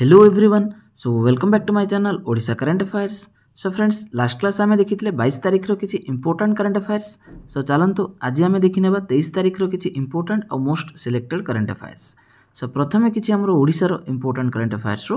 Hello everyone so welcome back to my channel Odisha current affairs so friends last class आम देखिले बैस तारिखर किसी important current affairs सो चलतु आज आम देखने तेईस तारिखर किसी इंपोर्टां और most selected current affairs so प्रथम किसी आम ओडार इंपोर्टां करंट अफेयर्स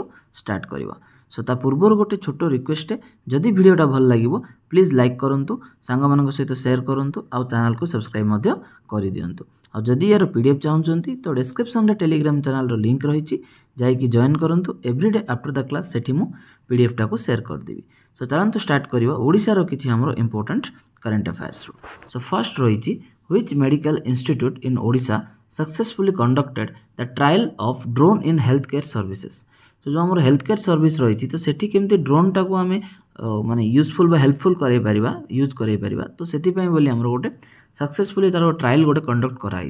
स्टार्ट करवा सो ता गोटे छोट रिक्वेस्ट जदि भिडियोटा भल लगे प्लीज लाइक करूँ सांग सहित सेयार करूँ आउ चेल को सब्सक्राइब कर दिंतु ଆଉ ଯଦି ଏହାର ପି ଡି ଏଫ୍ ଚାହୁଁଛନ୍ତି ତ टेलीग्राम ଟେଲିଗ୍ରାମ୍ ଚ୍ୟାନେଲ୍ର ଲିଙ୍କ୍ ରହିଛି जैक जॉन করতু এভ্রিডে आफ्टर দ্য ক্লাস সেটি মু পিডিএফটা সেয়ার করেদেবি সো চলতু স্টার্ট করা ওড়শার কিছু আমার important current affairs so first রয়েছে which medical institute in successfully conducted the trial of drone in health care services तो जो आम हेल्थ केयर सर्विस रही तो सेठी केमती ड्रोन टाक आम मानने यूजफुल बा हेल्पफुल कर यूज कर तो से गोटे सक्सेसफुली तार ट्राएल गोटे कंडक्ट कराई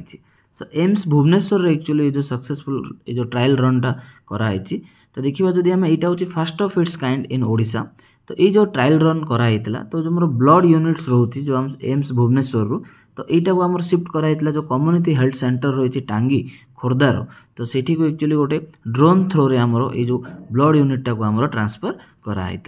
सो एम्स भुवनेश्वर एक्चुअली जो सक्सेसफुल जो ट्रायल रनटा କରାହେଇଛି ତ ଦେଖିବା ଯଦି ଆମେ ଏଇଟା ହେଉଛି first of its kind in Odisha ତ ଏଇ ଯେଉଁ ଟ୍ରାଏଲ୍ ରନ୍ କରାହେଇଥିଲା ତ ଯେଉଁ ମୋର ବ୍ଲଡ୍ ୟୁନିଟ୍ସ ରହୁଛି ଯେଉଁ ଏମ୍ସ ଭୁବନେଶ୍ୱରରୁ तो यही को आम सिफ्ट कराई जो कम्युनिटी हेल्थ सेंटर रही टांगी खोर्धार तो से एक्चुअली गोटे ड्रोन थ्रो आमर ये जो ब्लड यूनिटा को आम ट्रांसफर कराई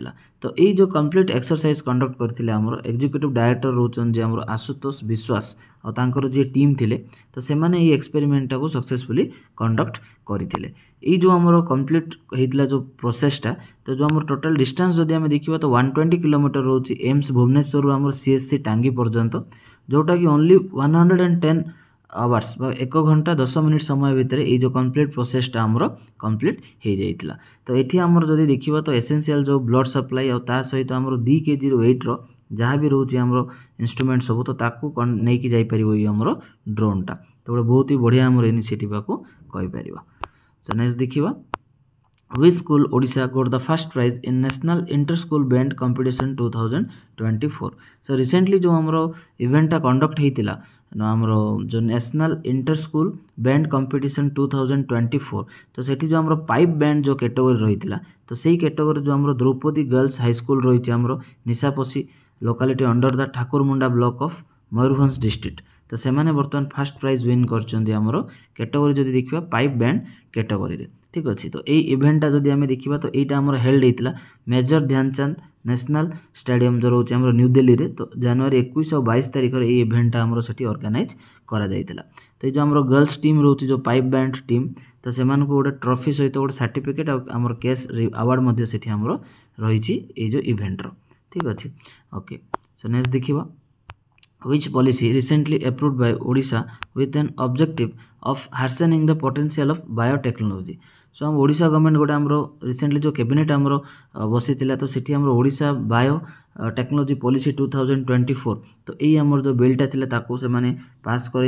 तो ये जो कम्प्लीट एक्सरसाइज कंडक्ट करते आम एक्जिक्यूटिव डायरेक्टर रोचे आशुतोष विश्वास और जी टीम थे तो से एक्सपेरिमेंटा को सक्सेसफुली कंडक्ट करते जो आम कम्प्लीट होता जो प्रोसेसटा तो जो आम टोटाल डिस्टास्त देखा तो वन ट्वेंटी किलोमीटर रोचे एम्स भुवनेश्वर आम सी एस सी टांगी पर्यटन ଯେଉଁଟାକି only one hundred and ten hours ବା ଏକ ଘଣ୍ଟା ଦଶ ମିନିଟ୍ ସମୟ ଭିତରେ ଏଇ ଯେଉଁ କମ୍ପ୍ଲିଟ୍ ପ୍ରୋସେସ୍ଟା ଆମର କମ୍ପ୍ଲିଟ୍ ହେଇଯାଇଥିଲା ତ ଏଠି ଆମର ଯଦି ଦେଖିବା ତ ଏସେନ୍ସିଆଲ୍ ଯେଉଁ ବ୍ଲଡ଼ ସପ୍ଲାଇ ଆଉ ତା ସହିତ ଆମର ଦୁଇ କେଜିର ୱେଟ୍ର ଯାହା ବି ରହୁଛି ଆମର ଇନଷ୍ଟ୍ରୁମେଣ୍ଟ ସବୁ ତ ତାକୁ ନେଇକି ଯାଇପାରିବ ଏଇ ଆମର ଡ୍ରୋନ୍ଟା ତ ଗୋଟେ ବହୁତ ହି ବଢ଼ିଆ ଆମର ଇନିସିଏଟିଭ୍ ଆକୁ କହିପାରିବା ତ ନେକ୍ସଟ ଦେଖିବା which school Odisha got the first prize in National Inter School Band Competition 2024 so recently जो हमरो event टा conduct ही थिला ना हमरो जो National Inter School Band Competition 2024 तो सेठी जो हमरो pipe band जो category रही थिला तो सही category जो हमरो द्रौपदी girls high school रही थी हमरो Nishaposi locality under the Thakurmunda block of Mayurbhanj district ତ ସେମାନେ ବର୍ତ୍ତମାନ ଫାର୍ଷ୍ଟ ପ୍ରାଇଜ୍ ୱିନ୍ କରିଛନ୍ତି ଆମର କ୍ୟାଟେଗୋରୀ ଯଦି ଦେଖିବା ପାଇପ୍ ବ୍ୟାଣ୍ଡ କ୍ୟାଟେଗୋରୀରେ ঠিক আছে তো এই ইভেন্টটা যদি আমি দেখিবা তো এইটা আমার হেল্ড হয়েছিল মেজর ধ্যানচাঁদ ন্যাশনাল স্টাডিয়াম যে রয়েছে আমার নিউ দিল্লি তো জানুয়ারি একুশ আর বাইশ তারিখের এই ইভেন্টটা আমার সেটি অর্গানাইজ করা যাই তো এই যে আমার গর্লস টিম রয়েছে যে পাইপ ব্যান্ড টিম তো সে গোটে ট্রফি সহ গোটে সার্টিফিকেট আমার ক্যাশ আওয়ার্ড মধ্যে সেটি আমার রয়েছে এই যে ইভেন্টর ঠিক আছে ওকে সো নেক্সট দেখিবা which policy recently approved by Odisha with an objective of harshening the potential of biotechnology. So आम ओडा गवर्नमेंट गोटे आम रिसेंटली जो कैबिनेट आम बसी तो सीठी आम ओडा biotechnology policy 2024 thousand twenty four तो यही आम जो बिलटा था से मैंने पास कर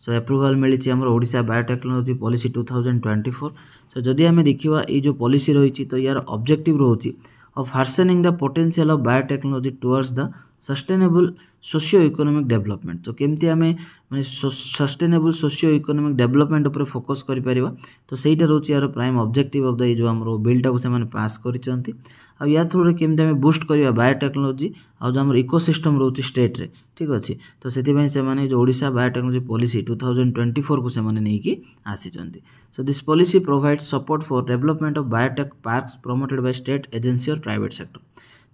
सो एप्रुभाल मिली आम ओडा biotechnology policy 2024 thousand twenty four so जदि आम देखा ये जो पॉलिसी रही तो यार ऑब्जेक्टिव रोचे of harnessing the potential of biotechnology towards the sustainable socio economic development ତ କେମିତି ଆମେ ମାନେ ସଷ୍ଟେନେବୁଲ୍ ସୋସିଓ ଇକୋନୋମିକ୍ ଡେଭଲପମେଣ୍ଟ ଉପରେ ଫୋକସ୍ କରିପାରିବା ତ ସେଇଟା ରହୁଛି ଏହାର ପ୍ରାଇମ୍ ଅବଜେକ୍ଟିଭ୍ ଅଫ୍ ଦ ଏଇ ଯେଉଁ ଆମର ବିଲ୍ଟାକୁ ସେମାନେ ପାସ୍ କରିଛନ୍ତି ଆଉ ୟା ଥ୍ରୁରେ କେମିତି ଆମେ ବୁଷ୍ଟ କରିବା ବାୟୋଟେକ୍ନୋଲୋଜି ଆଉ ଯେଉଁ ଆମର ଇକୋସିଷ୍ଟମ୍ ରହୁଛି ଷ୍ଟେଟ୍ରେ ଠିକ୍ ଅଛି ତ ସେଥିପାଇଁ ସେମାନେ ଯେଉଁ Odisha biotechnology policy two thousand twenty ଫୋର୍କୁ ସେମାନେ ନେଇକି ଆସିଛନ୍ତି so this policy provide support for development of biotech parks promoted by state agency or private sector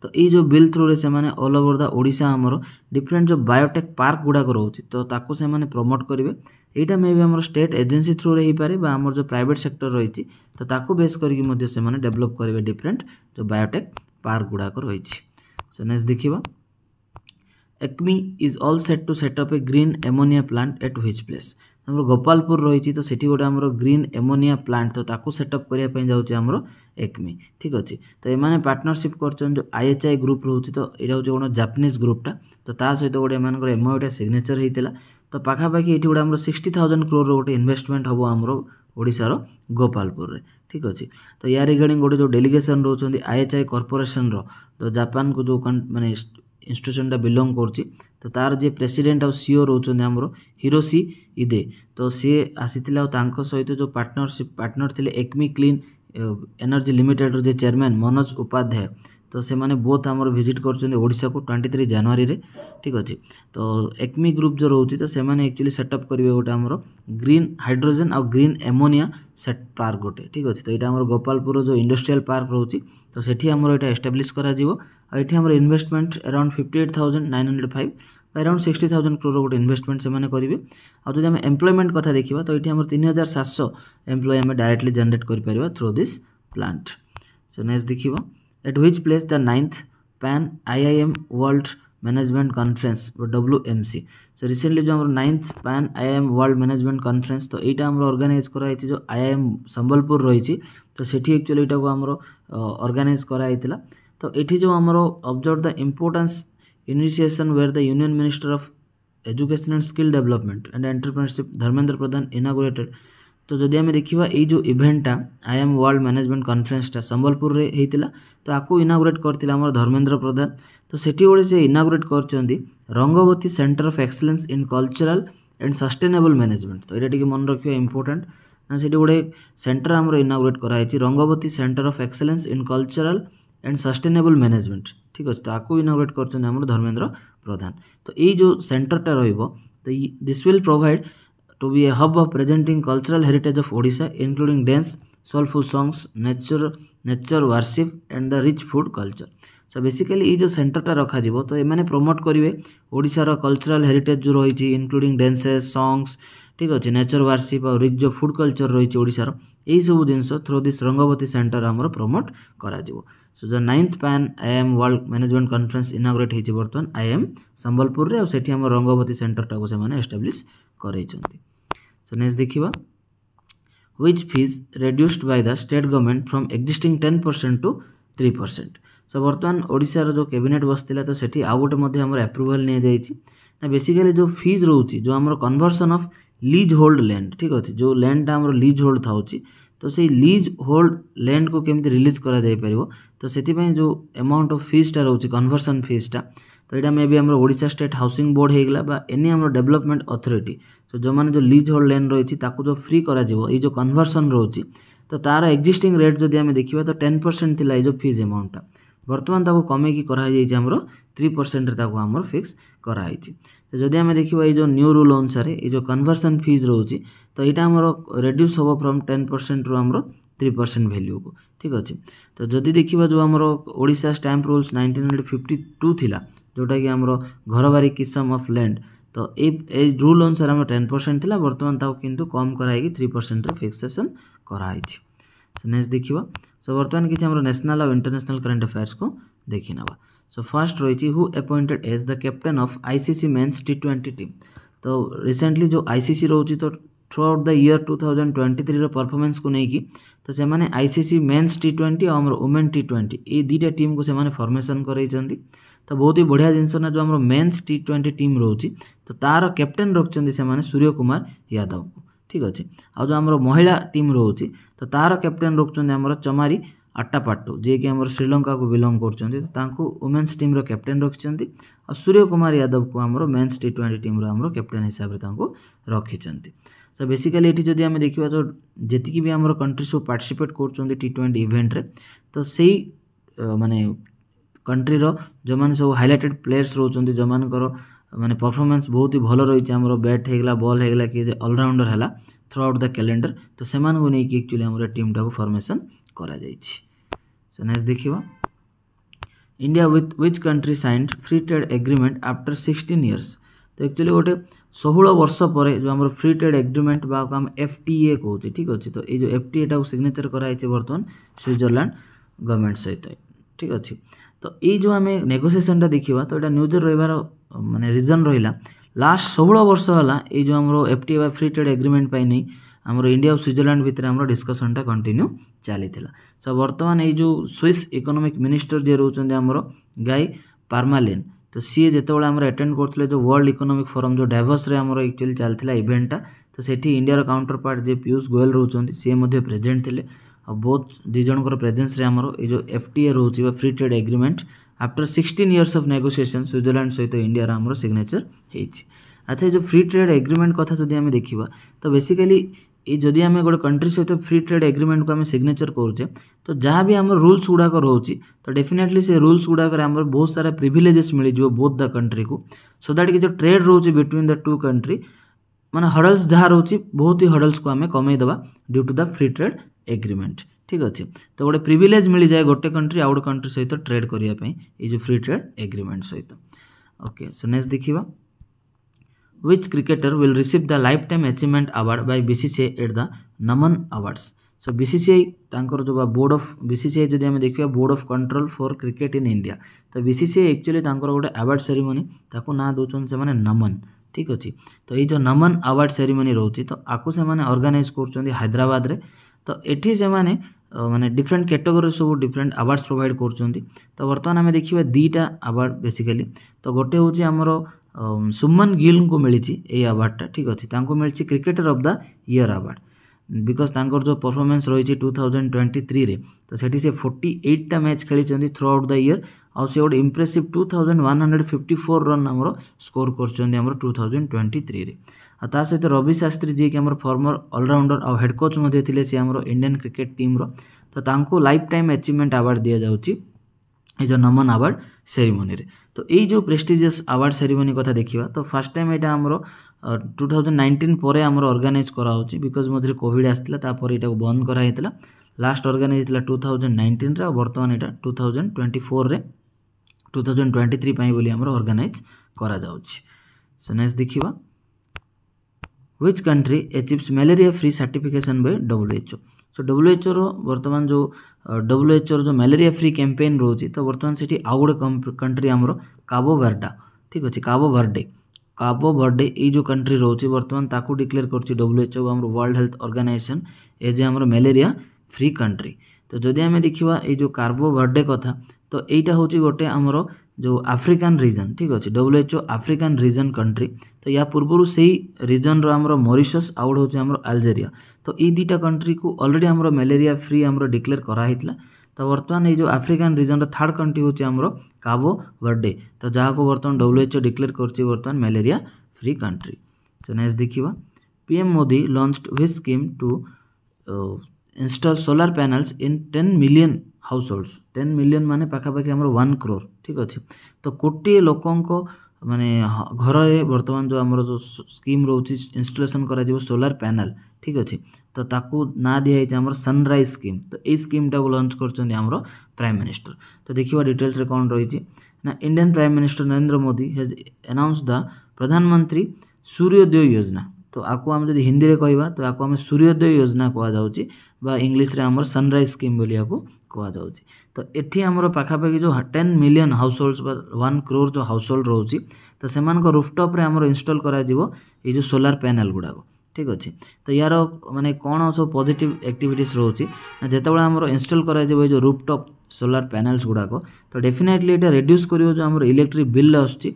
তো ଏଇ ଯେଉଁ ବିଲ୍ ଥ୍ରୁରେ ସେମାନେ ଅଲ୍ ଓଭର୍ ଦ ଓଡ଼ିଶା ଆମର ଡିଫରେଣ୍ଟ ଯେଉଁ ବାୟୋଟେକ୍ ପାର୍କ ଗୁଡ଼ାକ ରହୁଛି ତ ତାକୁ ସେମାନେ ପ୍ରମୋଟ୍ କରିବେ ଏଇଟା ମେ ବି ଆମର ଷ୍ଟେଟ୍ ଏଜେନ୍ସି ଥ୍ରୁରେ ହେଇପାରେ ବା ଆମର ଯେଉଁ ପ୍ରାଇଭେଟ୍ ସେକ୍ଟର ରହିଛି ତ ତାକୁ ବେସ୍ କରିକି ମଧ୍ୟ ସେମାନେ ଡେଭଲପ୍ କରିବେ ଡିଫରେଣ୍ଟ ଯେଉଁ ବାୟୋଟେକ୍ ପାର୍କ ଗୁଡ଼ାକ ରହିଛି ସୋ ନେକ୍ସଟ ଦେଖିବା ACME is all set to set up a green ammonia plant at which place ଆମର ଗୋପାଳପୁର ରହିଛି ତ ସେଠି ଗୋଟେ ଆମର ଗ୍ରୀନ୍ ଏମୋନିଆ ପ୍ଲାଣ୍ଟ ତ ତାକୁ ସେଟଅପ୍ କରିବା ପାଇଁ ଯାଉଛି ଆମର একমি ঠিক আছে তো এমানে পার্টনারশিপ করছেন যে আইএচআই গ্রুপ রয়েছে তো এটা হচ্ছে কোনো জাপানিজ গ্রুপটা তো তা সহিত গোটে এমানଙ୍କର এমওটা সিগনেচর হয়েছিল তো পাখাপাখি এটি গোটে আমার সিক্সটি থাউজেন্ড ক্রোর গোটে ইনভেস্টমেন্ট হব আমার ଓଡ଼ିଶାର ଗୋପାଳପୁରରେ ଠିକ୍ ଅଛି ତ ୟା ରିଗାର୍ଡ଼ିଂ ଗୋଟେ ଯେଉଁ ଡେଲିଗେସନ୍ ରହୁଛନ୍ତି ଆଇ ଏଚ୍ ଆଇ କର୍ପୋରେସନ୍ର ତ ଜାପାନକୁ ଯେଉଁ ମାନେ ଇନଷ୍ଟିଚ୍ୟୁସନ୍ଟା ବିଲଙ୍ଗ କରୁଛି ତ ତା'ର ଯିଏ ପ୍ରେସିଡେଣ୍ଟ ଆଉ ସିଓ ରହୁଛନ୍ତି ଆମର ହିରୋସି ଇଦେ ତ ସିଏ ଆସିଥିଲେ ଆଉ ତାଙ୍କ ସହିତ ଯେଉଁ ପାର୍ଟନରସିପ୍ ପାର୍ଟନର ଥିଲେ ଏକ୍ମି କ୍ଲିନ୍ ଏନର୍ଜି ଲିମିଟେଡ଼ର ଯେ ଚେୟାରମ୍ୟାନ୍ ମନୋଜ ଉପାଧ୍ୟାୟ ତ ସେମାନେ ବୋଥ୍ ଆମର ଭିଜିଟ୍ କରୁଛନ୍ତି ଓଡ଼ିଶାକୁ ଟ୍ୱେଣ୍ଟି ଥ୍ରୀ ଜାନୁଆରୀରେ ଠିକ୍ ଅଛି ତ ଏକ୍ମି ଗ୍ରୁପ୍ ଯେଉଁ ରହୁଛି ତ ସେମାନେ ଆକ୍ଚୁଆଲି ସେଟଅପ୍ କରିବେ ଗୋଟେ ଆମର ଗ୍ରୀନ୍ ହାଇଡ୍ରୋଜେନ୍ ଆଉ ଗ୍ରୀନ୍ ଆମୋନିଆ ସେଟ୍ ପାର୍କ ଗୋଟେ ଠିକ୍ ଅଛି ତ ଏଇଟା ଆମର ଗୋପାଳପୁର ଯେଉଁ ଇଣ୍ଡଷ୍ଟ୍ରିଆଲ ପାର୍କ ରହୁଛି ତ ସେଠି ଆମର ଏଇଟା ଏଷ୍ଟାବ୍ଲିଶ୍ କରାଯିବ ଆଉ ଏଠି ଆମର investment around fifty eight thousand nine hundred five around sixty thousand crore गोटे इनभेस्टमेंट से करेंगे आदि आम एम्प्लयमेंट कथ देखा तो ये आम तीन हजार सातश एम्प्लय आम डायरेक्टली जेनेट कर through this plant so next देखिए at which place the ninth pan I I M world management conference W M C so recently जो ninth pan I I M world management conference तो यहाँ organise कराई जो आई I M Sambalpur रही तो सेठी actually यहाँ आम अर्गानाइज कराई तो ये जो आम observe the important initiation where the union minister of education and skill development and entrepreneurship Dharmendra Pradhan inaugurated तो जदि आम देखा ये जो इभेंटा आई एम वर्ल्ड मैनेजमेंट कन्फरेन्सटा सम्बलपुर होता तो आपको इनागुरेट करते धर्मेन्द्र प्रधान तो से गोटे से इनागुरेट कर Rangavati centre of excellence in cultural and sustainable management तो ये मन रखा इम्पोर्टाट ना से गोटे सेन्टर आम इनागुरेट कराई Rangavati centre of excellence in cultural and sustainable management ठीक अच्छे ताको इनोवेट कर धर्मेन्द्र प्रधान तो जो सेन्टरटा तो this will provide to be a hub of presenting cultural heritage of ओडा including dance soulful songs nature nature worship and the rich food culture so basically ये जो सेंटरटा रखा तो ये प्रमोट करेंगे ओडार कल्चराल हेरीटेज जो रही इनक्लूडिंग डेन्सेस संगस ठीक अच्छे नेचर वार्शिप और रिच जो कल्चर रही ओडार यही सब जिन थ्रो दिस रंगवती सेन्टर आम प्रमोट कर सो जो ninth pan I M world management conference inaugurate होती बर्तमान आई एम सम्बलपुर से रंगवती सेन्टर टाक से एस्टाब्लीश कर सो नेक्स्ट देखा which fees reduced by the state government from existing 10% to 3% so ବର୍ତ୍ତମାନ ଓଡ଼ିଶାର ଯେଉଁ କ୍ୟାବିନେଟ୍ ବସିଥିଲା ତ ସେଠି ଆଉ ଗୋଟେ ମଧ୍ୟ ଆମର ଆପ୍ରୁଭାଲ୍ ନିଆଯାଇଛି ନା ବେସିକାଲି ଯେଉଁ ଫିଜ୍ ରହୁଛି ଯେଉଁ ଆମର conversion of leasehold land ଠିକ୍ ଅଛି ଯେଉଁ ଲ୍ୟାଣ୍ଡଟା ଆମର ଲିଜ୍ ହୋଲ୍ଡ ଥାଉଛି ତ ସେଇ ଲିଜ୍ ହୋଲ୍ଡ ଲ୍ୟାଣ୍ଡକୁ କେମିତି ରିଲିଜ୍ କରାଯାଇପାରିବ ତ ସେଥିପାଇଁ ଯେଉଁ ଆମାଉଣ୍ଟ ଅଫ୍ ଫିସ୍ଟା ରହୁଛି କନଭର୍ସନ୍ ଫିସ୍ଟା ତ ଏଇଟା ମେ ବି ଆମର ଓଡ଼ିଶା ଷ୍ଟେଟ୍ ହାଉସିଂ ବୋର୍ଡ଼ ହେଇଗଲା ବା ଏନି ଆମର ଡେଭଲପମେଣ୍ଟ ଅଥରିଟି ସୋ ଯେଉଁମାନେ ଯେଉଁ ଲିଜ୍ ହୋଲ୍ଡ ଲ୍ୟାଣ୍ଡ ରହିଛି ତାକୁ ଯେଉଁ ଫ୍ରି କରାଯିବ ଏଇ ଯେଉଁ କନଭର୍ସନ୍ ରହୁଛି ତ ତା'ର ଏକ୍ଜିଷ୍ଟିଂ ରେଟ୍ ଯଦି ଆମେ ଦେଖିବା ତ ଟେନ୍ ପରସେଣ୍ଟ ଥିଲା ଏଇ ଯେଉଁ ଫିଜ୍ ଆମାଉଣ୍ଟଟା ବର୍ତ୍ତମାନ ତାକୁ କମେଇକି କରାଯାଇଛି ଆମର ଥ୍ରୀ ପରସେଣ୍ଟରେ ତାକୁ ଆମର ଫିକ୍ସ କରାହେଇଛି ତ ଯଦି ଆମେ ଦେଖିବା ଏଇ ଯେଉଁ ନ୍ୟୁ ରୁଲ୍ ଅନୁସାରେ ଏଇ ଯେଉଁ କନଭର୍ସନ୍ ଫିଜ୍ ରହୁଛି तो यहाँ आम रेड्यूस हम फ्रम टेन परसेंट रू आम थ्री परसेंट भैल्यू को ठीक अच्छे तो जदि देखा जो आम ओडा stamp rules nineteen hundred fifty two थी जोटा कि आम घर बारी किसम अफ लैंड तो ये रूल अनुसार आम टेन परसेंट थी बर्तमान कि कम कराई थ्री परसेंट रिक्सेसन कराई सो नेक्स देख सो बर्तमान किसी आम नेशनल आउ इंटरनेशनल करेन्ट अफेयर्स को देखने वा सो फास्ट रही who appointed as the captain of ICC men's T twenty team तो रिसेंटली जो आईसीसी रोचे तो throughout the year two thousand twenty three performance को नहीं तो से आईसीसी मेन्स टी ट्वेंटी आम ओमेन टी ट्वेंटी ये दुटा टीम को से फर्मेसन कर तो बहुत ही बढ़िया जिनस ना जो आम मेन्स टी ट्वेंटी टीम रोचे तो तार कैप्टेन रखें से सूर्य कुमार यादव को ठीक अच्छे आज आम महिला टीम रोचे तो तार कैप्टेन रखुच्च चमारी अट्टापाटू जे कि श्रीलंका को बिलंग करमेन्स ओमेन्स टीम्र कैप्टेन रखिंट और सूर्य कुमार यादव को आम मेन्स टी ट्वेंटी टीम आम कैप्टेन हिसाब से रखिंट सो बेसिकाली ये जब आम देखा तो जितकी भी आम कंट्री तो सब पार्टिसीपेट कर टी ट्वेंटी इवेंट्रे तो से मानने कंट्रीर जो मैंने सब हाइलाइटेड प्लेयर्स रोचान जो मान मैंने परफर्मांस बहुत ही भल रही है बैट होगा बल होगा किए अलराउंडर है थ्रू आउट द कैलेंडर तो से एक्चुअली आम टीम टाक फर्मेसन करेक्ट देखा India with which country signed free trade agreement after sixteen years তো একচুয়ালি গোटे ষোহল বর্ষ পরে যে আমার ফ্রি ট্রেড এগ্রিমেন্ট বা আমি এফ টি এ কৌছে ঠিক আছে তো এই যে এফ টি এটাকে সিগনেচর করা হয়েছে বর্তমান সুইজরল্যান্ড গভর্নমেন্ট সহিত ঠিক আছে তো এই যে আমি নেগোসিয়েসনটা দেখিবা তো এটা নিউজের রহবার মানে রিজন রহিলা লাস্ট ষোহল বর্ষ হলা এই যে আমার এফ টি এ বা ফ্রি ট্রেড এগ্রিমেন্ট পাই নেই ଆମର ଇଣ୍ଡିଆ ଆଉ ସ୍ୱିଜରଲ୍ୟାଣ୍ଡ ଭିତରେ ଆମର ଡିସ୍କସନଟା କଣ୍ଟିନ୍ୟୁ ଚାଲିଥିଲା ସୋ ବର୍ତ୍ତମାନ ଏଇ ଯେଉଁ ସ୍ୱିସ୍ ଇକୋନୋମିକ୍ ମିନିଷ୍ଟର ଯିଏ ରହୁଛନ୍ତି ଆମର ଗାଇ ପାର୍ମାଲିନ୍ ତ ସିଏ ଯେତେବେଳେ ଆମର ଆଟେଣ୍ଡ କରୁଥିଲେ ଯେଉଁ ୱାର୍ଲଡ଼ ଇକୋନୋମିକ୍ ଫୋରମ୍ ଯେଉଁ ଡାଭସରେ ଆମର ଆକ୍ଚୁଆଲି ଚାଲିଥିଲା ଇଭେଣ୍ଟଟା ତ ସେଠି ଇଣ୍ଡିଆର କାଉଣ୍ଟର ପାର୍ଟ ଯିଏ ପିୟୁଷ ଗୋଏଲ ରହୁଛନ୍ତି ସିଏ ମଧ୍ୟ ପ୍ରେଜେଣ୍ଟ ଥିଲେ ଆଉ ବହୁତ ଦୁଇ ଜଣଙ୍କର ପ୍ରେଜେନ୍ସରେ ଆମର ଏଇ ଯେଉଁ ଏଫ୍ ଟି ଏ ରହୁଛି ବା free trade agreement after sixteen years of negotiation Switzerland ସହିତ ଇଣ୍ଡିଆର ଆମର ସିଗ୍ନେଚର୍ ହେଇଛି ଆଚ୍ଛା ଏ ଯେଉଁ ଫ୍ରି ଟ୍ରେଡ୍ ଏଗ୍ରିମେଣ୍ଟ କଥା ଯଦି ଆମେ ଦେଖିବା ତ ବେସିକାଲି ये यदि आम गोटे कंट्री सहित फ्री ट्रेड एग्रीमेंट को आम सिग्नेचर करुचे तो जहाँ भी आम रूल्स गुड़ाक रोच तो डेफिनेटली से रूल्स गुड़ाक आम बहुत सारा प्रिविलेजेस मिल मिलजो बोथ द कंट्री को सो दैट कि जो ट्रेड रोचे बिटवीन द टू कंट्री मैंने हडल्स जहाँ रोचे बहुत ही हडल्स को आम कमईदे due to the free trade agreement ठीक अच्छे तो गोटे प्रिभिलेज मिल जाए गोटे कंट्री आउ गोटे कंट्री सहित ट्रेड करने जो फ्री ट्रेड एग्रीमेंट सहित ओके सो नेक्स्ट देखा which cricketer will receive the lifetime achievement award by BCCI at the Naman Awards so BCCI ତାଙ୍କର ଯେଉଁ ବୋର୍ଡ଼ ଅଫ୍ BCCI ଯଦି ଆମେ ଦେଖିବା board of control for cricket in India ତ BCCI actually ତାଙ୍କର ଗୋଟେ award ceremony ତାକୁ ନାଁ ଦେଉଛନ୍ତି ସେମାନେ ନମନ ଠିକ୍ ଅଛି ତ ଏଇ ଯେଉଁ ନମନ ଆୱାର୍ଡ଼ ସେରିମୋନି ରହୁଛି ତ ଆକୁ ସେମାନେ ଅର୍ଗାନାଇଜ୍ କରୁଛନ୍ତି ହାଇଦ୍ରାବାଦରେ ତ ଏଠି ସେମାନେ ମାନେ ଡିଫରେଣ୍ଟ କ୍ୟାଟେଗୋରୀ ସବୁ ଡିଫରେଣ୍ଟ ଆୱାର୍ଡ଼ସ୍ ପ୍ରୋଭାଇଡ଼ କରୁଛନ୍ତି ତ ବର୍ତ୍ତମାନ ଆମେ ଦେଖିବା ଦୁଇଟା ଆୱାର୍ଡ଼ ବେସିକାଲି ତ ଗୋଟେ ହେଉଛି ଆମର ସୁମନ ଗିଲ୍ଙ୍କୁ ମିଳିଛି ଏଇ ଆୱାର୍ଡ଼ଟା ଠିକ୍ ଅଛି ତାଙ୍କୁ ମିଳିଛି cricketer of the year award because ତାଙ୍କର ଯେଉଁ ପରଫର୍ମାନ୍ସ ରହିଛି ଟୁ ଥାଉଜେଣ୍ଡ ଟ୍ୱେଣ୍ଟି ଥ୍ରୀରେ ତ ସେଠି ସେ ଫୋର୍ଟି ଏଇଟ୍ଟା ମ୍ୟାଚ୍ ଖେଳିଛନ୍ତି ଥ୍ରୁ ଆଉଟ୍ ଦ ଇୟର୍ ଆଉ ସେ ଗୋଟେ impressive two thousand one hundred fifty four run ଆମର ସ୍କୋର୍ କରିଛନ୍ତି ଆମର ଟୁ ଥାଉଜେଣ୍ଡ ଟ୍ୱେଣ୍ଟି ଥ୍ରୀରେ ଆଉ ତା ସହିତ ରବି ଶାସ୍ତ୍ରୀ ଯିଏକି ଆମର ଫର୍ମର ଅଲରାଉଣ୍ଡର ଆଉ ହେଡ଼୍ କୋଚ୍ ମଧ୍ୟ ଥିଲେ ସେ ଆମର ଇଣ୍ଡିଆନ୍ କ୍ରିକେଟ୍ ଟିମ୍ର ତ ତାଙ୍କୁ lifetime achievement award is a Naman ନମନ ଆୱାର୍ଡ଼ ସେରିମୋନିରେ ତ ଏଇ ଯେଉଁ ପ୍ରେଷ୍ଟିଜିୟସ୍ ଆୱାର୍ଡ଼ ସେରିମୋନି କଥା ଦେଖିବା ତ ଫାର୍ଷ୍ଟ ଟାଇମ୍ ଏଇଟା ଆମର ଟୁ ଥାଉଜେଣ୍ଡ ନାଇଣ୍ଟିନ୍ ପରେ ଆମର ଅର୍ଗାନାଇଜ୍ କରାହେଉଛି ବିକଜ୍ ମଝିରେ କୋଭିଡ଼ ଆସିଥିଲା ତାପରେ ଏଇଟାକୁ ବନ୍ଦ କରାହେଇଥିଲା ଲାଷ୍ଟ ଅର୍ଗାନାଇଜ୍ ହେଇଥିଲା ଟୁ ଥାଉଜେଣ୍ଡ ନାଇଣ୍ଟିନ୍ରେ ଆଉ ବର୍ତ୍ତମାନ ଏଇଟା ଟୁ ଥାଉଜେଣ୍ଡ ଟ୍ୱେଣ୍ଟି ଫୋର୍ରେ ଟୁ ଥାଉଜେଣ୍ଡ ଟ୍ୱେଣ୍ଟି ଥ୍ରୀ ପାଇଁ ବୋଲି ଆମର ଅର୍ଗାନାଇଜ୍ କରାଯାଉଛି ସୋ ନେକ୍ସଟ ଦେଖିବା which country achieves malaria free certification by WHO so WHO रर्तमान जो डब्ल्यूएचओ रो मेलेरिया फ्री कैंपेन रोज तो बर्तमान से गोटे कंट्री आम काबो भर्डा ठीक अच्छे काबो भर्डे काबो भर्डे यो कंट्री रोच बर्तमान डिक्लेयर कर डब्ल्यूएचओ आम वर्ल्ड हेल्थ अर्गानाइजेसन एज आम मेलेरिया फ्री कंट्री तो जदि आम देखा ये कार्बो भर्डे कथा तो यहीटा हूँ गोटे आमर ଯେଉଁ ଆଫ୍ରିକାନ୍ ରିଜନ୍ ଠିକ୍ ଅଛି ଡବ୍ଲ୍ୟୁଏଚ୍ଓ ଆଫ୍ରିକାନ୍ ରିଜନ୍ କଣ୍ଟ୍ରି ତ ୟା ପୂର୍ବରୁ ସେଇ ରିଜନ୍ର ଆମର ମରିସସ୍ ଆଉ ଗୋଟେ ହେଉଛି ଆମର ଆଲଜେରିଆ ତ ଏଇ ଦୁଇଟା କଣ୍ଟ୍ରିକୁ ଅଲରେଡ଼ି ଆମର ମ୍ୟାଲେରିଆ ଫ୍ରି ଆମର ଡିକ୍ଲେୟାର କରାହେଇଥିଲା ତ ବର୍ତ୍ତମାନ ଏଇ ଯେଉଁ ଆଫ୍ରିକାନ୍ ରିଜନ୍ର ଥାର୍ଡ଼ କଣ୍ଟ୍ରି ହେଉଛି ଆମର କାବୋ ବର୍ଡେ ତ ଯାହାକୁ ବର୍ତ୍ତମାନ ଡବ୍ଲ୍ୟୁଏଚ୍ଓ ଡିକ୍ଲେୟାର କରୁଛି ବର୍ତ୍ତମାନ malaria free country so next ଦେଖିବା PM Modi launch which scheme to install solar panels in ten million households ten million ମାନେ ପାଖାପାଖି ଆମର ୱାନ୍ କ୍ରୋର୍ ଠିକ୍ ଅଛି ତ କୋଟିଏ ଲୋକଙ୍କ ମାନେ ଘରରେ ବର୍ତ୍ତମାନ ଯେଉଁ ଆମର ଯେଉଁ ସ୍କିମ୍ ରହୁଛି ଇନଷ୍ଟଲେସନ୍ କରାଯିବ ସୋଲାର ପ୍ୟାନେଲ୍ ଠିକ୍ ଅଛି ତ ତାକୁ ନାଁ ଦିଆହେଇଛି ଆମର ସନରାଇଜ୍ ସ୍କିମ୍ ତ ଏଇ ସ୍କିମ୍ଟାକୁ ଲଞ୍ଚ କରିଛନ୍ତି ଆମର ପ୍ରାଇମ୍ ମିନିଷ୍ଟର ତ ଦେଖିବା ଡିଟେଲ୍ସରେ କ'ଣ ରହିଛି ନା Indian prime minister Narendra Modi has announce the Pradhanmantri Suryodaya ଯୋଜନା তো আকু আমি যদি হিন্দিরে কহবা তো আকু আমি সূর্যোদয় যোজনা কুযাচ্ছে বা ইংলিশে আমার সনরাইজ স্কিম বলে আকু କୁହାଯାଉଛି ତ ଏଠି ଆମର ପାଖାପାଖି ଯେଉଁ ଟେନ୍ ମିଲିୟନ୍ ହାଉସ୍ ହୋଲ୍ଡସ୍ ବା ୱାନ୍ କ୍ରୋର୍ ଯେଉଁ ହାଉସ୍ ହୋଲ୍ଡ ରହୁଛି ତ ସେମାନଙ୍କ ରୁଫଟପ୍ରେ ଆମର ଇନଷ୍ଟଲ୍ କରାଯିବ ଏଇ ଯେଉଁ ସୋଲାର ପ୍ୟାନେଲ୍ ଗୁଡ଼ାକ ଠିକ୍ ଅଛି ତ ୟାର ମାନେ କ'ଣ ସବୁ ପଜିଟିଭ୍ ଆକ୍ଟିଭିଟିସ୍ ରହୁଛି ଯେତେବେଳେ ଆମର ଇନଷ୍ଟଲ୍ କରାଯିବ ଏଇ ଯେଉଁ ରୁଫଟପ୍ ସୋଲାର ପ୍ୟାନେଲ୍ସ ଗୁଡ଼ାକ ତ ଡେଫିନେଟଲି ଏଇଟା ରେଡ୍ୟୁସ୍ କରିବ ଯେଉଁ ଆମର ଇଲେକ୍ଟ୍ରିକ୍ ବିଲ୍ ଆସୁଛି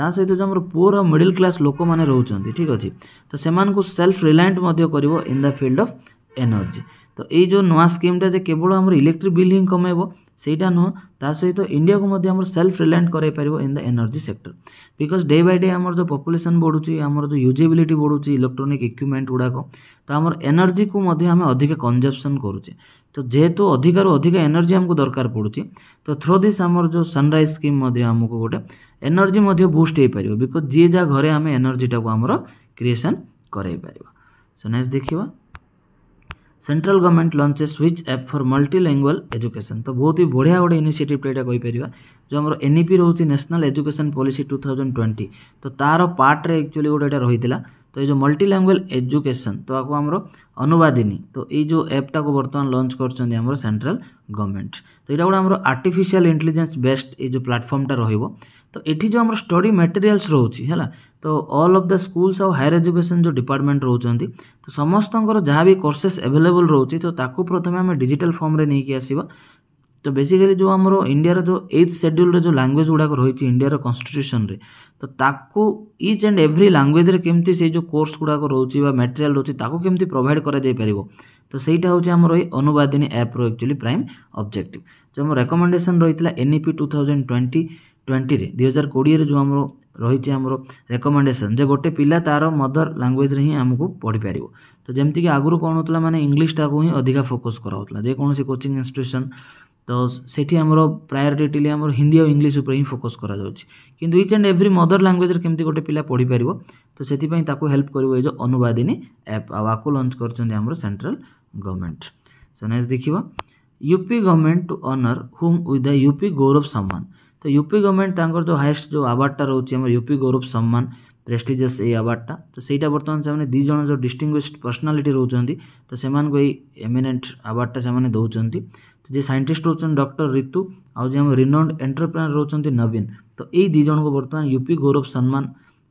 ତା ସହିତ ଯେଉଁ ଆମର ପୁଅର ମିଡ଼ିଲ୍ କ୍ଲାସ୍ ଲୋକମାନେ ରହୁଛନ୍ତି ଠିକ୍ ଅଛି ତ ସେମାନଙ୍କୁ ସେଲ୍ଫ ରିଲାଏଣ୍ଟ ମଧ୍ୟ କରିବ in the field of energy ତ ଏଇ ଯେଉଁ ନୂଆ ସ୍କିମ୍ଟା ଯେ କେବଳ ଆମର ଇଲେକ୍ଟ୍ରିକ୍ ବିଲ୍ ହିଁ କମାଇବ ସେଇଟା ନୁହଁ ତା ସହିତ ଇଣ୍ଡିଆକୁ ମଧ୍ୟ ଆମର ସେଲ୍ଫ ରିଲାଏଣ୍ଟ କରାଇପାରିବ in the energy sector because day by day ଆମର ଯେଉଁ ପପୁଲେସନ୍ ବଢ଼ୁଛି ଆମର ଯେଉଁ ୟୁଜେବିଲିଟି ବଢ଼ୁଛି ଇଲେକ୍ଟ୍ରୋନିକ୍ ଇକ୍ୟୁପମେଣ୍ଟ ଗୁଡ଼ାକ ତ ଆମର ଏନର୍ଜିକୁ ମଧ୍ୟ ଆମେ ଅଧିକ କନଜପ୍ସନ୍ କରୁଛେ ତ ଯେହେତୁ ଅଧିକାରୁ ଅଧିକ ଏନର୍ଜି ଆମକୁ ଦରକାର ପଡ଼ୁଛି ତ ଥ୍ରୋ ଦିସ୍ ଆମର ଯେଉଁ ସନରାଇଜ୍ ସ୍କିମ୍ ମଧ୍ୟ ଆମକୁ ଗୋଟେ ଏନର୍ଜି ମଧ୍ୟ ବୁଷ୍ଟ ହୋଇପାରିବ ବିକଜ୍ ଯିଏ ଯାହା ଘରେ ଆମେ ଏନର୍ଜିଟାକୁ ଆମର କ୍ରିଏସନ୍ କରାଇପାରିବା ସୋ ନେକ୍ସଟ ଦେଖିବା central government launch switch app for multilingual education तो बहुत ही बढ़िया गोटे इनिशिएटिव एटा जो आम एनईपी रोच national education policy two thousand twenty तो तार पार्ट्रे एक्चुअली गोटे एटा रही तो ये जो मल्टीलांगुआल एजुकेशन तो आपको आम अनुवादिनी तो ये जो एप्टा को बर्तमान लंच कर सेंट्रल गवर्नमेंट तो यहाँ गोटे आम आर्टिफिशियल इंटेलिजेंस बेस्ड ये जो प्लाटफर्मटा रोक তো ଏଠି ଯେଉଁ ଆମର ଷ୍ଟଡ଼ି ମେଟେରିଆଲ୍ସ ରହୁଛି ହେଲା ତ ଅଲ୍ ଅଫ୍ ଦ ସ୍କୁଲ୍ସ ଆଉ ହାୟର ଏଜୁକେସନ୍ ଯେଉଁ ଡିପାର୍ଟମେଣ୍ଟ ରହୁଛନ୍ତି ତ ସମସ୍ତଙ୍କର ଯାହା ବି କୋର୍ସେସ୍ ଆଭେଲେବଲ୍ ରହୁଛି ତ ତାକୁ ପ୍ରଥମେ ଆମେ ଡିଜିଟାଲ୍ ଫର୍ମରେ ନେଇକି ଆସିବା ତ ବେସିକାଲି ଯେଉଁ ଆମର ଇଣ୍ଡିଆର ଯେଉଁ ଏଇଥ୍ ସେଡ୍ୟୁଲ୍ରେ ଯେଉଁ ଲାଙ୍ଗୁଏଜ୍ ଗୁଡ଼ାକ ରହିଛି ଇଣ୍ଡିଆର କନଷ୍ଟିଟ୍ୟୁସନ୍ରେ ତ ତାକୁ ଇଚ୍ ଆଣ୍ଡ ଏଭ୍ରି ଲାଙ୍ଗୁଏଜ୍ରେ କେମିତି ସେଇ ଯେଉଁ କୋର୍ସ ଗୁଡ଼ାକ ରହୁଛି ବା ମେଟେରିଆଲ୍ ରହୁଛି ତାକୁ କେମିତି ପ୍ରୋଭାଇଡ଼ କରାଯାଇପାରିବ ତ ସେଇଟା ହେଉଛି ଆମର ଏଇ ଅନୁବାଦିନୀ ଆପ୍ର ଆକ୍ଚୁଆଲି ପ୍ରାଇମ୍ ଅବଜେକ୍ଟିଭ୍ ଯେଉଁ ଆମ ରେକମେଣ୍ଡେସନ୍ ରହିଥିଲା N E P two thousand twenty ଟ୍ୱେଣ୍ଟିରେ ଦୁଇ ହଜାର କୋଡ଼ିଏରେ ଯେଉଁ ଆମର ରହିଛି ଆମର ରେକମେଣ୍ଡେସନ୍ ଯେ ଗୋଟେ ପିଲା ତା'ର ମଦର୍ ଲାଙ୍ଗୁଏଜ୍ରେ ହିଁ ଆମକୁ ପଢ଼ିପାରିବ ତ ଯେମିତିକି ଆଗରୁ କ'ଣ ହେଉଥିଲା ମାନେ ଇଂଲିଶଟାକୁ ହିଁ ଅଧିକା ଫୋକସ୍ କରାହେଉଥିଲା ଯେକୌଣସି କୋଚିଂ ଇନଷ୍ଟିଟ୍ୟୁସନ୍ ତ ସେଠି ଆମର ପ୍ରାୟୋରିଟିଲି ଆମର ହିନ୍ଦୀ ଆଉ ଇଂଲିଶ ଉପରେ ହିଁ ଫୋକସ୍ କରାଯାଉଛି କିନ୍ତୁ ଇଚ୍ ଆଣ୍ଡ ଏଭ୍ରି ମଦର୍ ଲାଙ୍ଗୁଏଜ୍ରେ କେମିତି ଗୋଟେ ପିଲା ପଢ଼ିପାରିବ ତ ସେଥିପାଇଁ ତାକୁ ହେଲ୍ପ କରିବ ଏ ଯେଉଁ ଅନୁବାଦିନୀ ଆପ୍ ଆଉ ଆକୁ ଲଞ୍ଚ କରିଛନ୍ତି ଆମର ସେଣ୍ଟ୍ରାଲ୍ ଗଭର୍ଣ୍ଣମେଣ୍ଟ ସୋ ନେକ୍ସଟ ଦେଖିବା P government to honour whom with the U P Gaurav Samman ତ ୟୁପି ଗଭର୍ଣ୍ଣମେଣ୍ଟ ତାଙ୍କର ଯେଉଁ ହାଏଷ୍ଟ ଯେଉଁ ଆୱାର୍ଡ଼ଟା ରହୁଛି ଆମର ୟୁପି ଗୌରବ ସମ୍ମାନ ପ୍ରେଷ୍ଟିଜିୟସ୍ ଏଇ ଆୱାର୍ଡ଼ଟା ତ ସେଇଟା ବର୍ତ୍ତମାନ ସେମାନେ ଦୁଇ ଜଣ ଯେଉଁ ଡିଷ୍ଟିଙ୍ଗୁଇସ୍ଡ ପର୍ସନାଲିଟି ରହୁଛନ୍ତି ତ ସେମାନଙ୍କୁ ଏଇ ଏମିନେଣ୍ଟ ଆୱାର୍ଡ଼ଟା ସେମାନେ ଦେଉଛନ୍ତି ତ ଯିଏ ସାଇଣ୍ଟିଷ୍ଟ ରହୁଛନ୍ତି ଡକ୍ଟର ରିତୁ ଆଉ ଯିଏ ଆମ ରିନାଉଣ୍ଡ ଏଣ୍ଟରପ୍ରେନର ରହୁଛନ୍ତି ନବୀନ ତ ଏଇ ଦୁଇ ଜଣଙ୍କୁ ବର୍ତ୍ତମାନ ୟୁପି ଗୌରବ ସମ୍ମାନ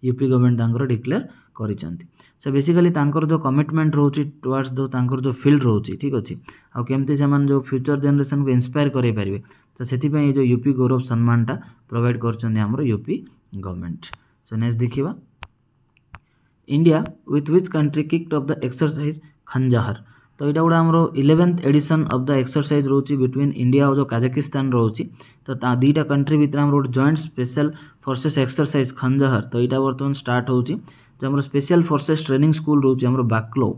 ୟୁପି ଗଭର୍ଣ୍ଣମେଣ୍ଟ ତାଙ୍କର ଡିକ୍ଲେୟାର କରିଛନ୍ତି ସେ ବେସିକାଲି ତାଙ୍କର ଯେଉଁ କମିଟମେଣ୍ଟ ରହୁଛି ଟୁୱାର୍ଡସ୍ ଯେଉଁ ତାଙ୍କର ଯେଉଁ ଫିଲ୍ଡ ରହୁଛି ଠିକ୍ ଅଛି ଆଉ କେମିତି ସେମାନେ ଯେଉଁ ଫ୍ୟୁଚର୍ ଜେନେରେସନକୁ ଇନ୍ସପାୟାର କରାଇପାରିବେ तो से जो यूपी गौरव सम्मानटा प्रोवाइड कर यूपी गवर्नमेंट सो नेक्स्ट देखा India with which country kicked off the exercise Khanjar तो यहाँ गोटे आम eleventh edition of the exercise रोच बिटवीन इंडिया और जो काजाकिस्तान रोच तो दुटा कंट्री भितर आम गोटे joint special forces exercise Khanjar तो यहाँ बर्तमान स्टार्ट हो जो स्पेशल फोर्सेस ट्रेनिंग स्कूल रोचे बाक्लो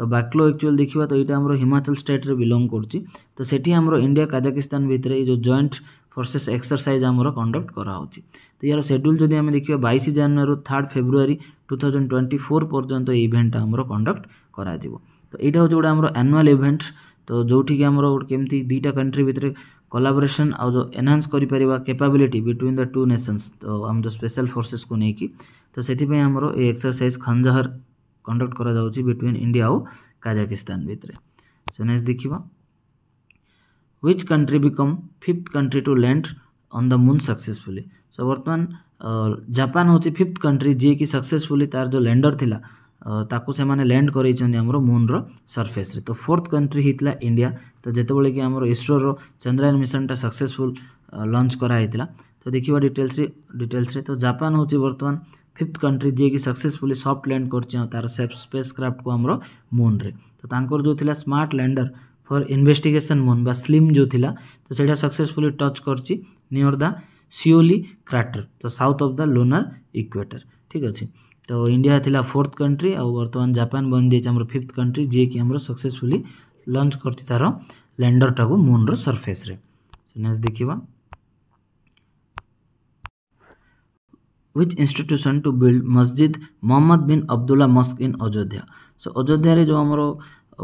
তো বাক্লো একচুয়াল দেখা তো এটা আমার হিমাচল স্টেট্রে বিলং করছি তো সেটি আমার ইন্ডিয়া কাজাকিস্তান ভিতরে এই যে জয়েন্ট ফোর্সেস এক্সরসাইজ আমার কন্ডক্ট করা হচ্ছে তো ইয়ার সেড্যুল যদি আমি দেখবা বাইশ জানুয়ারি third February two thousand twenty four পর্যন্ত এই ইভেন্টটা আমার কন্ডক্ট করা তো এইটা হচ্ছে গোটে আমার আনুয়াল ইভেন্ট তো ଯେଉଁଠିକି ଆମର କେମିତି ଦୁଇଟା କଣ୍ଟ୍ରି ଭିତରେ କଲାବୋରେସନ୍ ଆଉ ଯେଉଁ ଏନ୍ହାନ୍ସ କରିପାରିବା capability between the two nations ତ ଆମ ଯେଉଁ ସ୍ପେଶାଲ ଫୋର୍ସେସ୍କୁ ନେଇକି ତ ସେଥିପାଇଁ ଆମର ଏ ଏକ୍ସରସାଇଜ୍ ଖଞ୍ଜହର कंडक्ट कर बिटवीन इंडिया आउ काजाकिस्तान भितर सो नेक्स्ट देख which country become fifth country to land on the moon successfully so वर्तमान जापान हूँ फिफ्थ कंट्री जी कि सक्सेसफुली तार जो लैंडर थी ताको से माने लैंड कर मून रर्फेस तो फोर्थ कंट्री ही था इंडिया तो जितेबले कि इसरो रो चंद्रयान मिशन टा सक्सेसफुल लंच कराई तो देखा डिटेल्स डिटेल्स तो जापान हूँ बर्तमान ଫିଫ୍ଥ କଣ୍ଟ୍ରି ଯିଏକି ସକ୍ସେସଫୁଲି ସଫ୍ଟ ଲ୍ୟାଣ୍ଡ କରିଛି ଆଉ ତା'ର ସ୍ପେସ୍ କ୍ରାଫ୍ଟକୁ ଆମର ମୁନ୍ରେ ତ ତାଙ୍କର ଯେଉଁ ଥିଲା smart lander for investigation moon ବା ସ୍ଲିମ୍ ଯେଉଁ ଥିଲା ତ ସେଇଟା ସକ୍ସେସଫୁଲି ଟଚ୍ କରିଛି ନିୟର ଦ ସିଓଲି କ୍ରାଟର ତ south of the lunar equator ଠିକ୍ ଅଛି ତ ଇଣ୍ଡିଆ ଥିଲା ଫୋର୍ଥ କଣ୍ଟ୍ରି ଆଉ ବର୍ତ୍ତମାନ ଜାପାନ ବନିଯାଇଛି ଆମର ଫିଫ୍ଥ କଣ୍ଟ୍ରି ଯିଏକି ଆମର ସକ୍ସେସଫୁଲି ଲଞ୍ଚ କରିଛି ତା'ର ଲ୍ୟାଣ୍ଡରଟାକୁ ମୁନ୍ର ସର୍ଫେସ୍ରେ ସେ ନେକ୍ସଟ ଦେଖିବା which institution to build masjid mohammed bin abdullah mosque in ayodhya so ayodhya re jo amaro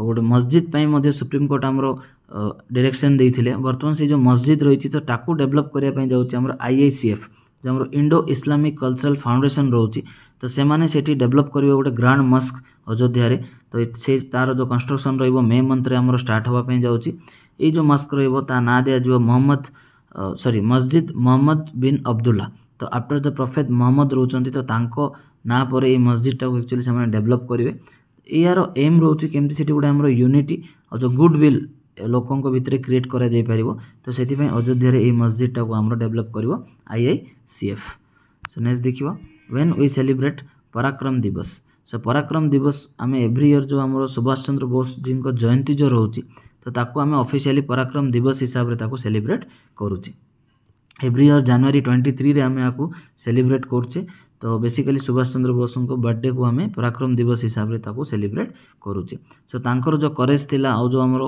ଗୋଟେ ମସଜିଦ୍ ପାଇଁ ମଧ୍ୟ ସୁପ୍ରିମକୋର୍ଟ ଆମର ଡିରେକ୍ସନ୍ ଦେଇଥିଲେ ବର୍ତ୍ତମାନ ସେ ଯେଉଁ ମସଜିଦ୍ ରହିଛି ତ ତାକୁ ଡେଭଲପ୍ କରିବା ପାଇଁ ଯାଉଛି ଆମର ଆଇଆଇସିଏଫ୍ ଯେଉଁ ଆମର ଇଣ୍ଡୋ ଇସଲାମିକ୍ କଲଚରାଲ୍ ଫାଉଣ୍ଡେସନ୍ ରହୁଛି ତ ସେମାନେ ସେଠି ଡେଭଲପ୍ କରିବେ ଗୋଟେ ଗ୍ରାଣ୍ଡ ମସ୍କ ଅଯୋଧ୍ୟାରେ ତ ସେ ତା'ର ଯେଉଁ କନଷ୍ଟ୍ରକ୍ସନ୍ ରହିବ ମେ ମନ୍ଥରେ ଆମର ଷ୍ଟାର୍ଟ ହେବା ପାଇଁ ଯାଉଛି ଏଇ ଯେଉଁ ମସ୍କ ରହିବ ତା ନାଁ ଦିଆଯିବ ମହମ୍ମଦ ସରି ମସଜିଦ୍ ମହମ୍ମଦ ବିନ୍ ଅବଦୁଲ୍ଲା ତ ଆଫ୍ଟର୍ ଦ ପ୍ରଫେଟ୍ ମହମ୍ମଦ ରହୁଛନ୍ତି ତ ତାଙ୍କ ନାଁ ପରେ ଏଇ ମସଜିଦଟାକୁ ଆକ୍ଚୁଆଲି ସେମାନେ ଡେଭଲପ୍ କରିବେ ଏହାର ଏମ୍ ରହୁଛି କେମିତି ସେଠି ଗୋଟେ ଆମର ୟୁନିଟି ଆଉ ଯେଉଁ ଗୁଡ୍ ୱିଲ୍ ଲୋକଙ୍କ ଭିତରେ କ୍ରିଏଟ୍ କରାଯାଇପାରିବ ତ ସେଥିପାଇଁ ଅଯୋଧ୍ୟାରେ ଏଇ ମସଜିଦଟାକୁ ଆମର ଡେଭଲପ୍ କରିବ I I C F so next ଦେଖିବା when we celebrate Parakram Diwas so ପରାକ୍ରମ ଦିବସ ଆମେ ଏଭ୍ରି ଇୟର୍ ଯେଉଁ ଆମର ସୁଭାଷ ଚନ୍ଦ୍ର ବୋଷଜୀଙ୍କ ଜୟନ୍ତୀ ଯେଉଁ ରହୁଛି ତ ତାକୁ ଆମେ ଅଫିସିଆଲି ପରାକ୍ରମ ଦିବସ ହିସାବରେ ତାକୁ ସେଲିବ୍ରେଟ୍ କରୁଛେ ଏଭ୍ରି ଇୟର୍ ଜାନୁଆରୀ ଟ୍ୱେଣ୍ଟି ଥ୍ରୀରେ ଆମେ ଆକୁ ସେଲିବ୍ରେଟ୍ କରୁଛେ ତ ବେସିକାଲି ସୁଭାଷ ଚନ୍ଦ୍ର ବୋଷଙ୍କ ବର୍ଥଡ଼େକୁ ଆମେ ପରାକ୍ରମ ଦିବସ ହିସାବରେ ତାକୁ ସେଲିବ୍ରେଟ୍ କରୁଛେ ସୋ ତାଙ୍କର ଯେଉଁ କରେଜ୍ ଥିଲା ଆଉ ଯେଉଁ ଆମର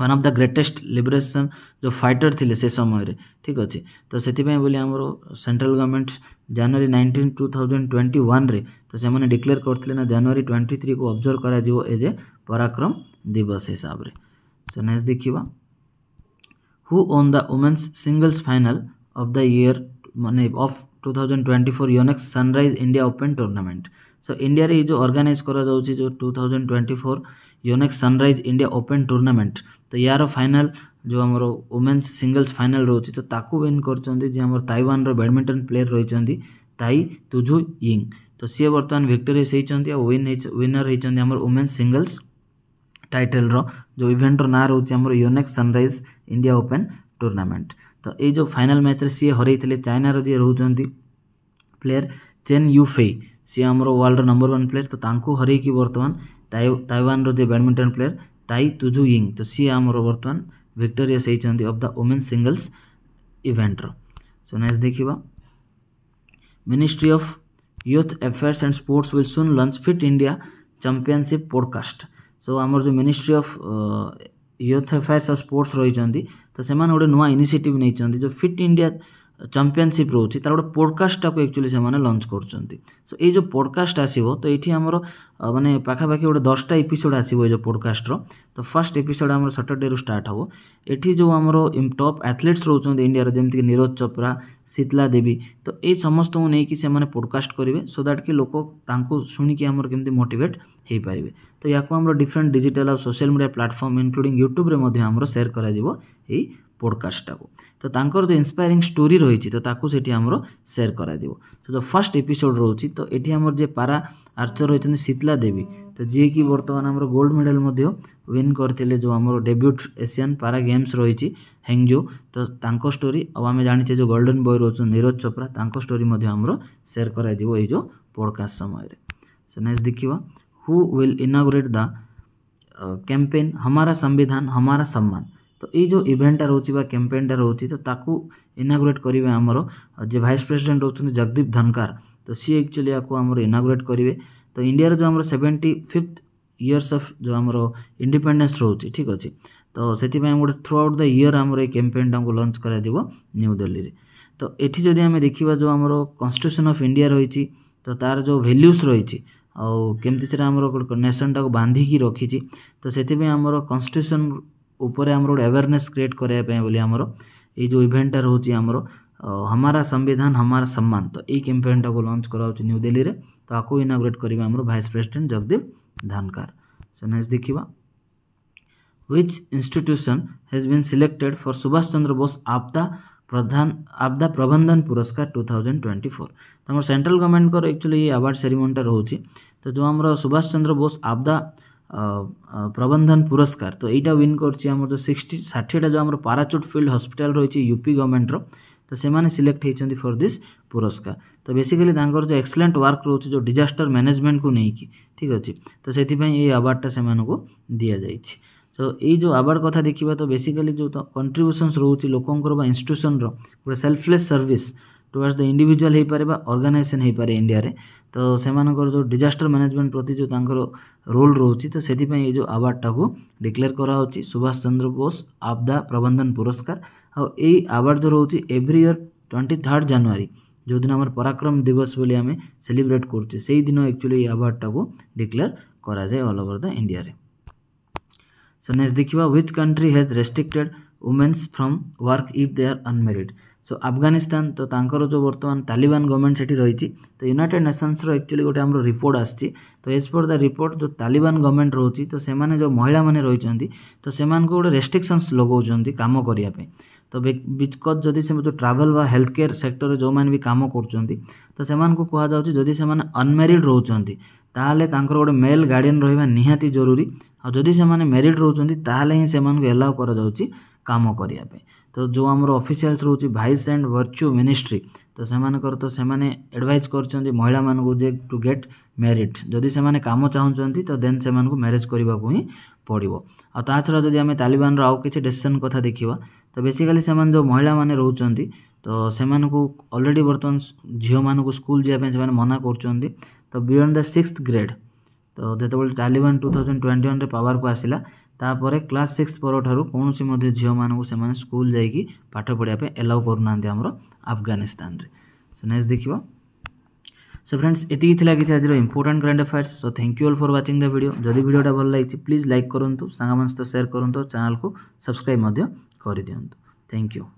one of the greatest liberation ଯେଉଁ ଫାଇଟର୍ ଥିଲେ ସେ ସମୟରେ ଠିକ୍ ଅଛି ତ ସେଥିପାଇଁ ବୋଲି ଆମର central government January nineteen two thousand twenty ୱାନ୍ରେ ତ ସେମାନେ ଡିକ୍ଲେୟାର କରିଥିଲେ ନା ଜାନୁଆରୀ ଟ୍ୱେଣ୍ଟି ଥ୍ରୀକୁ ଅବଜର୍ଭ କରାଯିବ ଏଜ୍ ଏ ପରାକ୍ରମ ଦିବସ ହିସାବରେ ସୋ ନେକ୍ସଟ ଦେଖିବା who won the women's singles final of the year of 2024 yonex sunrise india open tournament so India रे जो ऑर्गेनाइज करा thousand twenty four Yonex sunrise India open tournament तो यार final जो हमर women's singles final रोची तो ताकू विन करचोंदी बैडमिंटन प्लेयर रही ताई तुजु यिंग तो सी वर्तमान विक्टोरियस हेइचोंदी आ विनर हेइचोंदी हमर वुमेन्स सिंगल्स टाइटल रो जो इवेंट रो ना रोची हमर Yonex sunrise India open tournament तो ये जो फाइनाल मैच सी हर चाइनार जी रोचान प्लेयर चेन युफे सी आम वर्ल्ड नंबर वन प्लेयर तो हर कि बर्तमान ताइवान तो जो बैडमिंटन प्लेयर ताई तुजु यिंग तो सी आम बर्तमान victorious of the women singles इवेंटर सो नेक्स्ट देखा ministry of youth affairs and sports will soon launch fit India championship podcast so आम जो मिनिस्ट्री अफ ୟୁଥ୍ ଏଫଆଇଆର୍ ସହ ସ୍ପୋର୍ଟସ୍ ରହିଛନ୍ତି ତ ସେମାନେ ଗୋଟେ ନୂଆ ଇନିସିଏଟିଭ୍ ନେଇଛନ୍ତି ଯେଉଁ ଫିଟ୍ ଇଣ୍ଡିଆ ଚାମ୍ପିଅନସିପ୍ ରହୁଛି ତା'ର ଗୋଟେ ପଡ଼କାଷ୍ଟଟାକୁ ଆକ୍ଚୁଆଲି ସେମାନେ ଲଞ୍ଚ କରୁଛନ୍ତି ସୋ ଏଇ ଯେଉଁ ପଡ଼କାଷ୍ଟ ଆସିବ ତ ଏଇଠି ଆମର ମାନେ ପାଖାପାଖି ଗୋଟେ ଦଶଟା ଏପିସୋଡ଼ ଆସିବ ଏଇ ଯେଉଁ ପଡ଼କାଷ୍ଟର ତ ଫାର୍ଷ୍ଟ ଏପିସୋଡ଼ ଆମର ସଟର୍ଡେରୁ ଷ୍ଟାର୍ଟ ହେବ ଏଠି ଯେଉଁ ଆମର ଟପ୍ ଆଥଲେଟ୍ସ ରହୁଛନ୍ତି ଇଣ୍ଡିଆର ଯେମିତିକି ନିରଜ ଚୋପ୍ରା ଶୀତଲା ଦେବୀ ତ ଏଇ ସମସ୍ତଙ୍କୁ ନେଇକି ସେମାନେ ପଡ଼କାଷ୍ଟ କରିବେ ସୋ ଦ୍ୟାଟ୍ କି ଲୋକ ତାଙ୍କୁ ଶୁଣିକି ଆମର କେମିତି ମୋଟିଭେଟ୍ ହୋଇପାରିବେ ତ ୟାକୁ ଆମର ଡିଫରେଣ୍ଟ ଡିଜିଟାଲ୍ ଆଉ ସୋସିଆଲ୍ ମିଡ଼ିଆ ପ୍ଲାଟଫର୍ମ ଇନକ୍ଲୁଡ଼ିଂ ୟୁଟ୍ୟୁବରେ ମଧ୍ୟ ଆମର ସେୟାର କରାଯିବ ଏଇ पॉडकास्टा को तो तांकर जो इंस्पायरिंग स्टोरी रही तो ताकू से सेयर कर फर्स्ट एपिसोड रोच तो ये आमर जे पारा आर्चर रही शीतला देवी तो जी कि बर्तमान आम गोल्ड मेडल विन करते जो आम डेब्यूट एसियन पारा गेम्स रही हेंगजो तो स्टोरी आम जाने जो गोल्डन बॉय रोच नीरज चोप्रा स्टोरी आमर सेयर कर जो पॉडकास्ट समय सो ने देखा who will inaugurate the campaign हमारा संविधान हमारा सम्मान ତ ଏଇ ଯେଉଁ ଇଭେଣ୍ଟଟା ରହୁଛି ବା କ୍ୟାମ୍ପେନ୍ଟା ରହୁଛି ତ ତାକୁ ଇନାଗୁରେଟ୍ କରିବେ ଆମର ଯେ ଭାଇସ୍ ପ୍ରେସିଡେଣ୍ଟ ରହୁଛନ୍ତି ଜଗଦୀପ ଧନକାର ତ ସିଏ ଆକ୍ଚୁଆଲି ୟାକୁ ଆମର ଇନାଗୁରେଟ୍ କରିବେ ତ ଇଣ୍ଡିଆର ଯେଉଁ ଆମର ସେଭେଣ୍ଟି ଫିଫ୍ଥ ଇୟର୍ସ ଅଫ୍ ଯେଉଁ ଆମର ଇଣ୍ଡିପେଣ୍ଡେନ୍ସ ରହୁଛି ଠିକ୍ ଅଛି ତ ସେଥିପାଇଁ ଗୋଟେ ଥ୍ରୁ ଆଉଟ୍ ଦ ଇୟର୍ ଆମର ଏଇ କ୍ୟାମ୍ପେନ୍ଟାକୁ ଲଞ୍ଚ କରାଯିବ ନ୍ୟୁ ଦିଲ୍ଲୀରେ ତ ଏଠି ଯଦି ଆମେ ଦେଖିବା ଯେଉଁ ଆମର କନଷ୍ଟିଟ୍ୟୁସନ୍ ଅଫ୍ ଇଣ୍ଡିଆ ରହିଛି ତ ତା'ର ଯେଉଁ ଭ୍ୟାଲ୍ୟୁସ୍ ରହିଛି ଆଉ କେମିତି ସେଇଟା ଆମର ନେସନ୍ଟାକୁ ବାନ୍ଧିକି ରଖିଛି ତ ସେଥିପାଇଁ ଆମର କନଷ୍ଟିଟ୍ୟୁସନ୍ उपर आम गोटे अवेयरनेस क्रिएट कराइम ये जो इभेन्टा रोच हमारा संविधान हमारा सम्मान तो यही कैंपेन टाक लंच करा न्यू दिल्ली में तो आपको इनाग्रेट करेंगे vice president Jagdeep Dhankhar so next देखा which institution has been selected for Subhash Chandra Bose आपदा प्रधान Aapda Prabandhan Puraskar two thousand twenty four तो सेंट्राल गवर्नमेंट एक्चुअली ये आवार्ड सेरिमनीटा रोचे तो जो आम सुभाष चंद्र बोस आपदा প্রবন্ধন পুরস্কার তো এইটা ୱିନ୍ କରିଛି ଆମର ଯେଉଁ ସିକ୍ସଟି ଷାଠିଏଟା ଯେଉଁ ଆମର ପାରାଚୁଟ୍ ଫିଲ୍ଡ ହସ୍ପିଟାଲ ରହିଛି ୟୁପି ଗଭର୍ଣ୍ଣମେଣ୍ଟର ତ ସେମାନେ ସିଲେକ୍ଟ ହେଇଛନ୍ତି ଫର୍ ଦିସ୍ ପୁରସ୍କାର ତ ବେସିକାଲି ତାଙ୍କର ଯେଉଁ ଏକ୍ସଲେଣ୍ଟ ୱାର୍କ ରହୁଛି ଯେଉଁ ଡିଜାଷ୍ଟର ମ୍ୟାନେଜମେଣ୍ଟକୁ ନେଇକି ଠିକ୍ ଅଛି ତ ସେଥିପାଇଁ ଏଇ ଆୱାର୍ଡ଼ଟା ସେମାନଙ୍କୁ ଦିଆଯାଇଛି ତ ଏଇ ଯେଉଁ ଆୱାର୍ଡ଼ କଥା ଦେଖିବା ତ ବେସିକାଲି ଯେଉଁ କଣ୍ଟ୍ରିବ୍ୟୁସନ୍ସ ରହୁଛି ଲୋକଙ୍କର ବା ଇନଷ୍ଟିଟ୍ୟୁସନ୍ର ଗୋଟେ selfless service towards the individual हो पारे अर्गानाइजेसन हो पारे इंडिया रे तो से जो डिजास्टर मैनेजमेंट प्रति जो रोल रोचे तो से जो आवार्डटा को डिक्लेयर करा सुभाष चंद्र बोस आपदा प्रबंधन पुरस्कार आउ यही आवार्ड जो रोचे every year twenty third January जो दिन आम पराक्रम दिवस बोली आम सेलिब्रेट करे से एक्चुअली आवार्डटा को डिक्लेयर कराए all over the India so next देखा which country has restricted womens from work if they are unmarried so Afghanistan ତ ତାଙ୍କର ଯେଉଁ ବର୍ତ୍ତମାନ ତାଲିବାନ ଗଭର୍ଣ୍ଣମେଣ୍ଟ ସେଠି ରହିଛି ତ ୟୁନାଇଟେଡ଼ ନେସନ୍ସର ଆକ୍ଚୁଆଲି ଗୋଟେ ଆମର ରିପୋର୍ଟ ଆସିଛି ତ ଏଜ୍ ଫର୍ ଦ ରିପୋର୍ଟ ଯେଉଁ ତାଲିବାନ ଗଭର୍ଣ୍ଣମେଣ୍ଟ ରହୁଛି ତ ସେମାନେ ଯେଉଁ ମହିଳାମାନେ ରହିଛନ୍ତି ତ ସେମାନଙ୍କୁ ଗୋଟେ ରେଷ୍ଟ୍ରିକ୍ସନ୍ସ ଲଗାଉଛନ୍ତି କାମ କରିବା ପାଇଁ ତ ବିକଜ୍ ଯଦି ସେ ଯେଉଁ ଟ୍ରାଭେଲ୍ ବା ହେଲ୍ଥ କେୟାର ସେକ୍ଟରରେ ଯେଉଁମାନେ ବି କାମ କରୁଛନ୍ତି ତ ସେମାନଙ୍କୁ କୁହାଯାଉଛି ଯଦି ସେମାନେ ଅନମ୍ୟାରିଡ଼୍ ରହୁଛନ୍ତି ତାହେଲେ ତାଙ୍କର ଗୋଟେ ମେଲ୍ ଗାର୍ଡ଼ିଆନ୍ ରହିବା ନିହାତି ଜରୁରୀ ଆଉ ଯଦି ସେମାନେ ମ୍ୟାରିଡ଼୍ ରହୁଛନ୍ତି ତାହେଲେ ହିଁ ସେମାନଙ୍କୁ ଏଲାଓ କରାଯାଉଛି कम करने तो जो आम अफिशियाल रोच भाइस एंड वर्च्यू मिनिस्ट्री तो से तो सेडभज कर महिला मानते टू गेट मेरीट जदि से कम चाहते तो देन से म्यारेज करवाक ही पड़ो आ छड़ा जदि आम तालिबान आउ किसी डेसीसन कथा देखा तो बेसिकाली से जो महिला मैंने रोच तो से अलरेडी बर्तमान झील मानक स्कूल जाने मना कर तो बिअंड द सिक्स ग्रेड तो जिते Taliban two thousand twenty one power को आसला ତାପରେ କ୍ଲାସ୍ ସିକ୍ସ ପରଠାରୁ କୌଣସି ମଧ୍ୟ ଝିଅମାନଙ୍କୁ ସେମାନେ ସ୍କୁଲ ଯାଇକି ପାଠ ପଢ଼ିବା ପାଇଁ ଏଲାଉ କରୁନାହାନ୍ତି ଆମର ଆଫଗାନିସ୍ତାନରେ ସୋ ନେକ୍ସଟ ଦେଖିବା ସୋ ଫ୍ରେଣ୍ଡସ୍ ଏତିକି ଥିଲା କିଛି ଆଜିର important current affairs so thank you all for watching the video ଯଦି ଭିଡ଼ିଓଟା ଭଲ ଲାଗିଛି ପ୍ଲିଜ୍ ଲାଇକ୍ କରନ୍ତୁ ସାଙ୍ଗମାନଙ୍କ ସହିତ ସେୟାର କରନ୍ତୁ ଚ୍ୟାନେଲକୁ ସବସ୍କ୍ରାଇବ୍ ମଧ୍ୟ କରିଦିଅନ୍ତୁ ଥ୍ୟାଙ୍କ ୟୁ